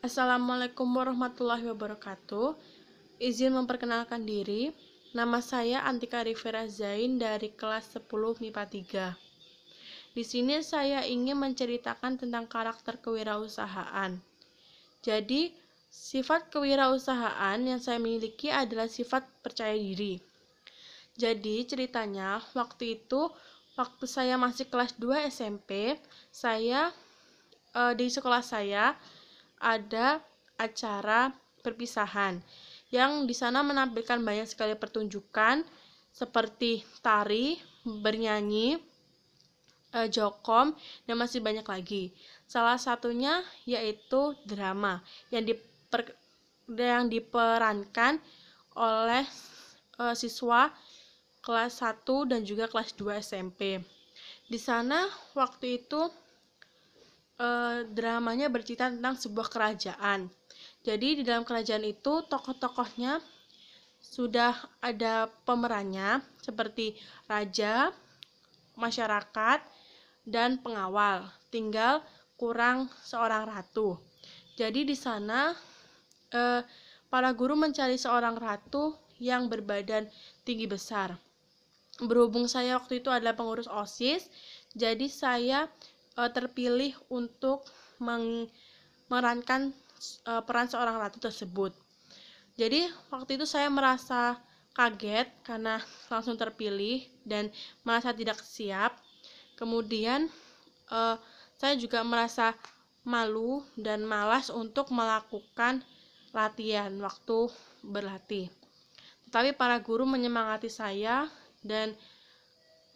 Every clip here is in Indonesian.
Assalamualaikum warahmatullahi wabarakatuh. Izin memperkenalkan diri. Nama saya Antika Rivera Zain dari kelas 10 MIPA 3. Di sini saya ingin menceritakan tentang karakter kewirausahaan. Jadi, sifat kewirausahaan yang saya miliki adalah sifat percaya diri. Jadi, ceritanya waktu itu waktu saya masih kelas 2 SMP, saya eh, di sekolah saya ada acara perpisahan yang di sana menampilkan banyak sekali pertunjukan seperti tari, bernyanyi, eh, jokom dan masih banyak lagi. Salah satunya yaitu drama yang diper, yang diperankan oleh uh, siswa kelas 1 dan juga kelas 2 SMP. Di sana waktu itu Eh, dramanya bercerita tentang sebuah kerajaan. Jadi di dalam kerajaan itu tokoh-tokohnya sudah ada pemerannya seperti raja, masyarakat, dan pengawal. Tinggal kurang seorang ratu. Jadi di sana eh, para guru mencari seorang ratu yang berbadan tinggi besar. Berhubung saya waktu itu adalah pengurus OSIS, jadi saya uh, terpilih untuk memerankan uh, eh, peran seorang ratu tersebut. Jadi waktu itu saya merasa kaget karena langsung terpilih dan merasa tidak siap. Kemudian uh, saya juga merasa malu dan malas untuk melakukan latihan waktu berlatih. Tetapi para guru menyemangati saya dan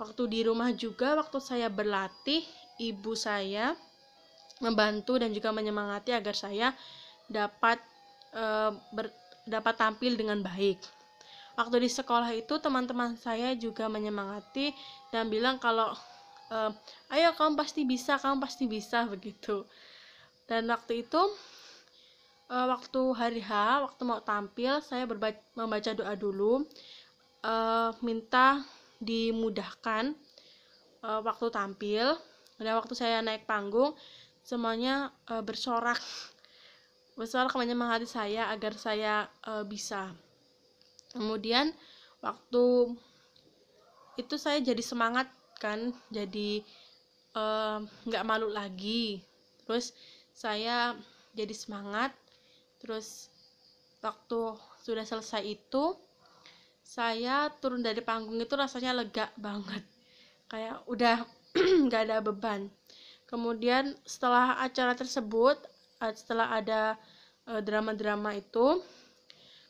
waktu di rumah juga waktu saya berlatih ibu saya membantu dan juga menyemangati agar saya dapat e, ber, dapat tampil dengan baik. Waktu di sekolah itu teman-teman saya juga menyemangati dan bilang kalau e, ayo kamu pasti bisa, kamu pasti bisa begitu. Dan waktu itu e, waktu hari H, waktu mau tampil, saya berbaca, membaca doa dulu e, minta dimudahkan e, waktu tampil pada waktu saya naik panggung semuanya e, bersorak bersorak menyemangati saya agar saya e, bisa kemudian waktu itu saya jadi semangat kan jadi eh, nggak malu lagi terus saya jadi semangat terus waktu sudah selesai itu saya turun dari panggung itu rasanya lega banget kayak udah nggak ada beban kemudian setelah acara tersebut eh, setelah ada eh, drama-drama itu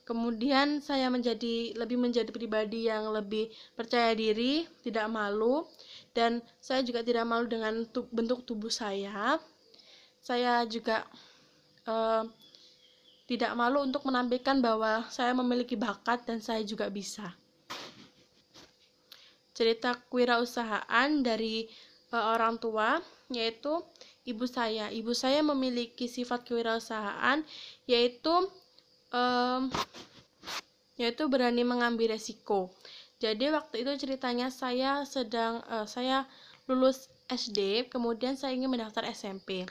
kemudian saya menjadi lebih menjadi pribadi yang lebih percaya diri tidak malu dan saya juga tidak malu dengan tub bentuk tubuh saya saya juga uh, tidak malu untuk menampilkan bahwa saya memiliki bakat dan saya juga bisa cerita kewirausahaan dari uh, orang tua yaitu ibu saya. Ibu saya memiliki sifat kewirausahaan yaitu um, yaitu berani mengambil resiko. Jadi waktu itu ceritanya saya sedang uh, saya lulus SD, kemudian saya ingin mendaftar SMP.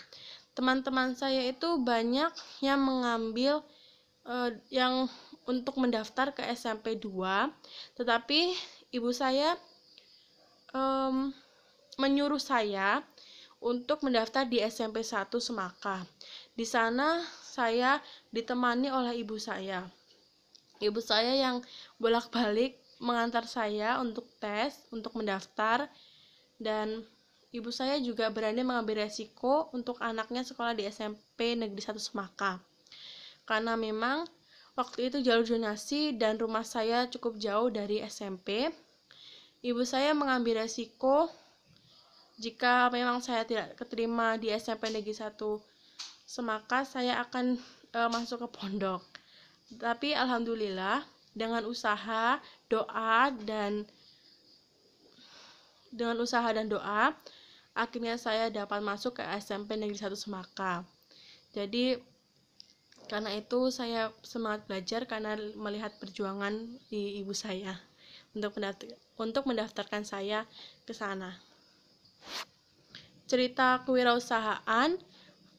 Teman-teman saya itu banyak yang mengambil uh, yang untuk mendaftar ke SMP 2, tetapi ibu saya um, menyuruh saya untuk mendaftar di SMP 1 Semaka. Di sana saya ditemani oleh ibu saya. Ibu saya yang bolak-balik mengantar saya untuk tes, untuk mendaftar dan ibu saya juga berani mengambil resiko untuk anaknya sekolah di SMP Negeri 1 Semaka. Karena memang waktu itu jalur zonasi dan rumah saya cukup jauh dari SMP, Ibu saya mengambil resiko jika memang saya tidak keterima di SMP Negeri 1 Semaka saya akan e, masuk ke pondok. Tapi alhamdulillah dengan usaha, doa dan dengan usaha dan doa akhirnya saya dapat masuk ke SMP Negeri 1 Semaka. Jadi karena itu saya semangat belajar karena melihat perjuangan di ibu saya untuk mendaftar, untuk mendaftarkan saya ke sana. Cerita kewirausahaan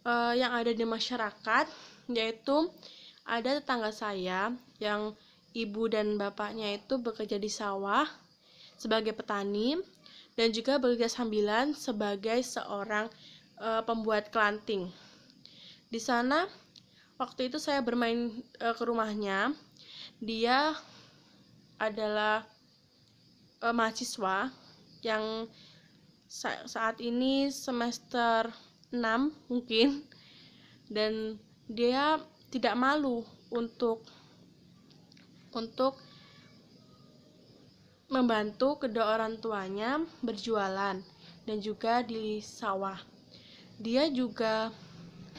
uh, yang ada di masyarakat yaitu ada tetangga saya yang ibu dan bapaknya itu bekerja di sawah sebagai petani dan juga bekerja sambilan sebagai seorang e, pembuat kelanting. Di sana waktu itu saya bermain e, ke rumahnya. Dia adalah uh, mahasiswa yang sa saat ini semester 6 mungkin dan dia tidak malu untuk untuk membantu kedua orang tuanya berjualan dan juga di sawah. Dia juga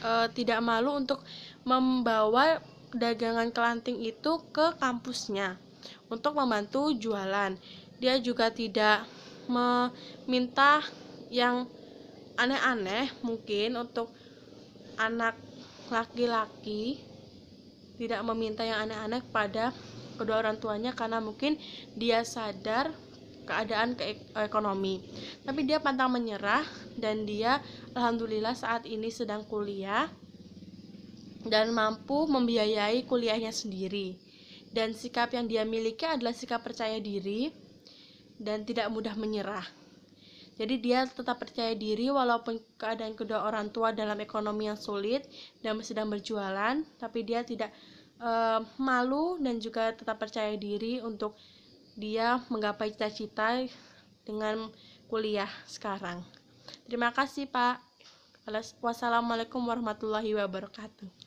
e, tidak malu untuk membawa dagangan kelanting itu ke kampusnya untuk membantu jualan dia juga tidak meminta yang aneh-aneh mungkin untuk anak laki-laki tidak meminta yang aneh-aneh pada kedua orang tuanya karena mungkin dia sadar keadaan ke ekonomi. Tapi dia pantang menyerah dan dia alhamdulillah saat ini sedang kuliah dan mampu membiayai kuliahnya sendiri. Dan sikap yang dia miliki adalah sikap percaya diri dan tidak mudah menyerah. Jadi dia tetap percaya diri walaupun keadaan kedua orang tua dalam ekonomi yang sulit dan sedang berjualan, tapi dia tidak e, malu dan juga tetap percaya diri untuk dia menggapai cita-cita dengan kuliah sekarang. Terima kasih, Pak. Wassalamualaikum warahmatullahi wabarakatuh.